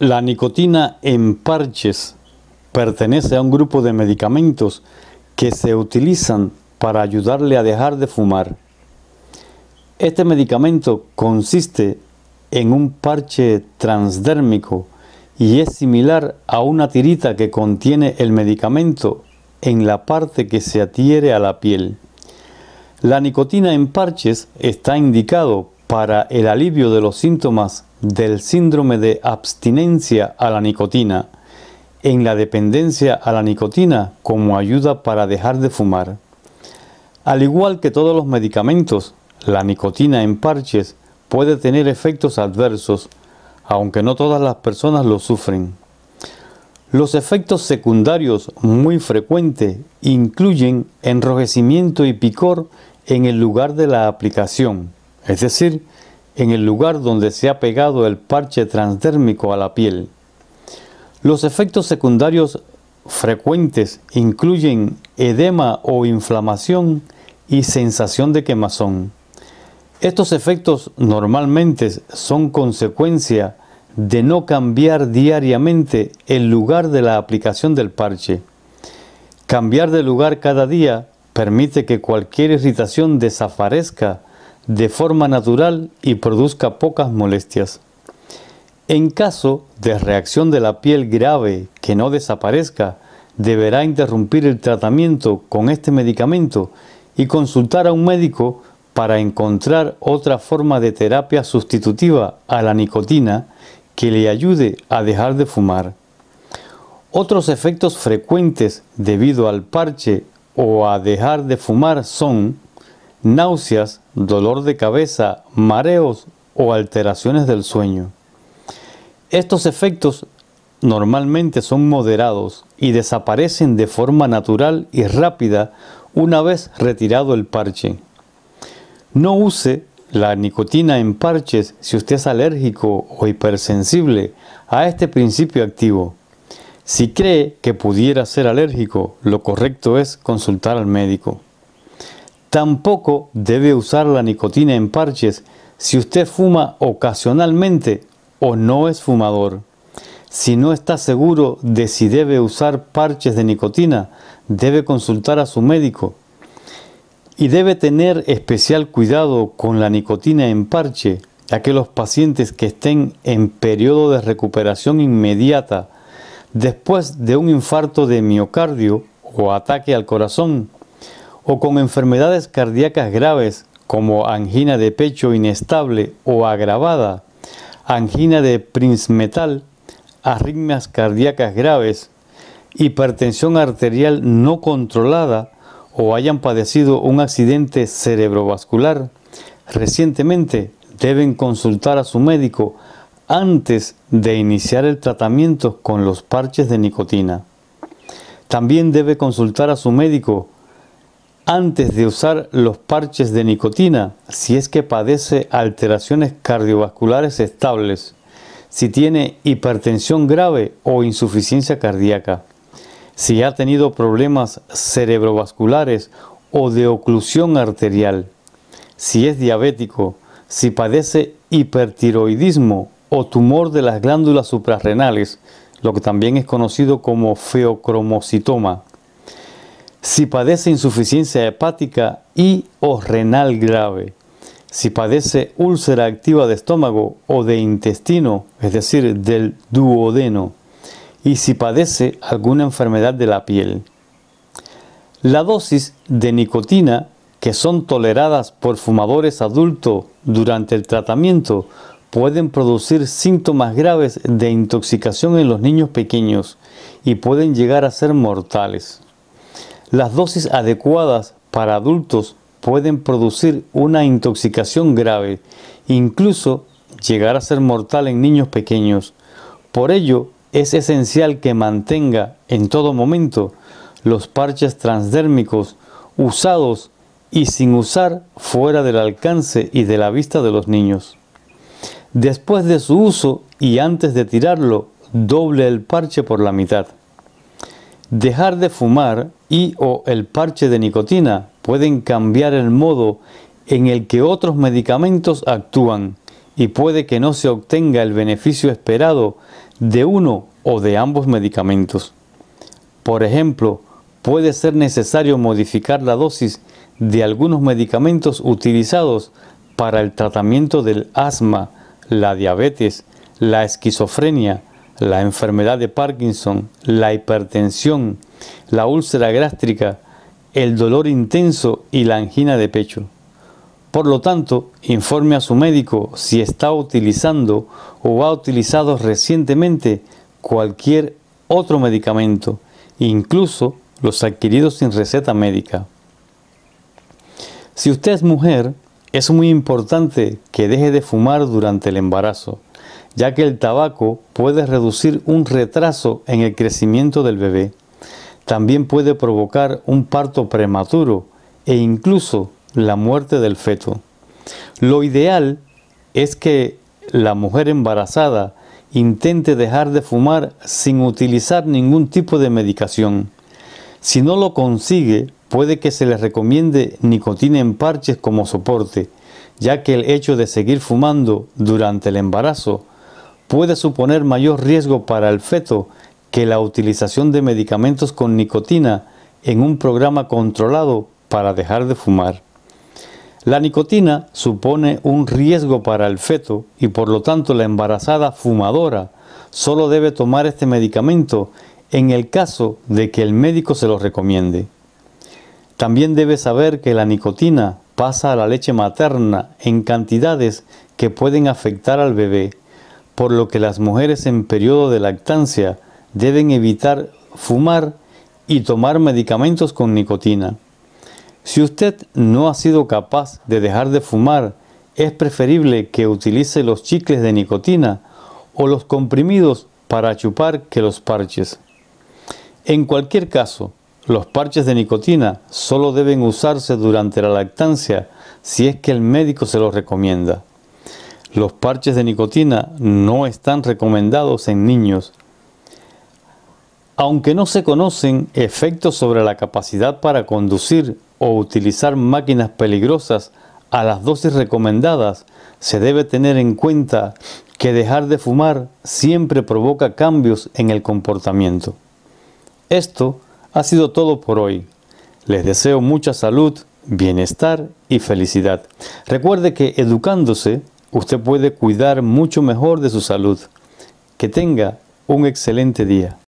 La nicotina en parches pertenece a un grupo de medicamentos que se utilizan para ayudarle a dejar de fumar. Este medicamento consiste en un parche transdérmico y es similar a una tirita que contiene el medicamento en la parte que se adhiere a la piel. La nicotina en parches está indicado para el alivio de los síntomas del síndrome de abstinencia a la nicotina, en la dependencia a la nicotina como ayuda para dejar de fumar. Al igual que todos los medicamentos, la nicotina en parches puede tener efectos adversos, aunque no todas las personas lo sufren. Los efectos secundarios muy frecuentes incluyen enrojecimiento y picor en el lugar de la aplicación, es decir, en el lugar donde se ha pegado el parche transdérmico a la piel. Los efectos secundarios frecuentes incluyen edema o inflamación y sensación de quemazón. Estos efectos normalmente son consecuencia de no cambiar diariamente el lugar de la aplicación del parche. Cambiar de lugar cada día permite que cualquier irritación desaparezca de forma natural y produzca pocas molestias. En caso de reacción de la piel grave que no desaparezca, deberá interrumpir el tratamiento con este medicamento y consultar a un médico para encontrar otra forma de terapia sustitutiva a la nicotina que le ayude a dejar de fumar. Otros efectos frecuentes debido al parche o a dejar de fumar son náuseas, dolor de cabeza, mareos o alteraciones del sueño. Estos efectos normalmente son moderados y desaparecen de forma natural y rápida una vez retirado el parche. No use la nicotina en parches si usted es alérgico o hipersensible a este principio activo. Si cree que pudiera ser alérgico, lo correcto es consultar al médico. Tampoco debe usar la nicotina en parches si usted fuma ocasionalmente o no es fumador. Si no está seguro de si debe usar parches de nicotina, debe consultar a su médico. Y debe tener especial cuidado con la nicotina en parche, ya que los pacientes que estén en periodo de recuperación inmediata después de un infarto de miocardio o ataque al corazón o con enfermedades cardíacas graves como angina de pecho inestable o agravada, angina de Prinzmetal, arritmias cardíacas graves, hipertensión arterial no controlada o hayan padecido un accidente cerebrovascular, recientemente deben consultar a su médico antes de iniciar el tratamiento con los parches de nicotina. También debe consultar a su médico antes de usar los parches de nicotina si es que padece alteraciones cardiovasculares estables, si tiene hipertensión grave o insuficiencia cardíaca, si ha tenido problemas cerebrovasculares o de oclusión arterial, si es diabético, si padece hipertiroidismo o tumor de las glándulas suprarrenales, lo que también es conocido como feocromocitoma si padece insuficiencia hepática y o renal grave, si padece úlcera activa de estómago o de intestino, es decir, del duodeno, y si padece alguna enfermedad de la piel. La dosis de nicotina que son toleradas por fumadores adultos durante el tratamiento pueden producir síntomas graves de intoxicación en los niños pequeños y pueden llegar a ser mortales. Las dosis adecuadas para adultos pueden producir una intoxicación grave, incluso llegar a ser mortal en niños pequeños. Por ello, es esencial que mantenga en todo momento los parches transdérmicos usados y sin usar fuera del alcance y de la vista de los niños. Después de su uso y antes de tirarlo, doble el parche por la mitad. Dejar de fumar y o el parche de nicotina pueden cambiar el modo en el que otros medicamentos actúan y puede que no se obtenga el beneficio esperado de uno o de ambos medicamentos. Por ejemplo, puede ser necesario modificar la dosis de algunos medicamentos utilizados para el tratamiento del asma, la diabetes, la esquizofrenia, la enfermedad de Parkinson, la hipertensión, la úlcera gástrica, el dolor intenso y la angina de pecho. Por lo tanto, informe a su médico si está utilizando o ha utilizado recientemente cualquier otro medicamento, incluso los adquiridos sin receta médica. Si usted es mujer, es muy importante que deje de fumar durante el embarazo, ya que el tabaco puede reducir un retraso en el crecimiento del bebé. También puede provocar un parto prematuro e incluso la muerte del feto. Lo ideal es que la mujer embarazada intente dejar de fumar sin utilizar ningún tipo de medicación. Si no lo consigue, puede que se le recomiende nicotina en parches como soporte, ya que el hecho de seguir fumando durante el embarazo puede suponer mayor riesgo para el feto que la utilización de medicamentos con nicotina en un programa controlado para dejar de fumar. La nicotina supone un riesgo para el feto y por lo tanto la embarazada fumadora solo debe tomar este medicamento en el caso de que el médico se lo recomiende. También debe saber que la nicotina pasa a la leche materna en cantidades que pueden afectar al bebé, por lo que las mujeres en periodo de lactancia deben evitar fumar y tomar medicamentos con nicotina. Si usted no ha sido capaz de dejar de fumar, es preferible que utilice los chicles de nicotina o los comprimidos para chupar que los parches. En cualquier caso, los parches de nicotina solo deben usarse durante la lactancia si es que el médico se los recomienda. Los parches de nicotina no están recomendados en niños, aunque no se conocen efectos sobre la capacidad para conducir o utilizar máquinas peligrosas a las dosis recomendadas, se debe tener en cuenta que dejar de fumar siempre provoca cambios en el comportamiento. Esto ha sido todo por hoy. Les deseo mucha salud, bienestar y felicidad. Recuerde que educándose, usted puede cuidar mucho mejor de su salud. Que tenga un excelente día.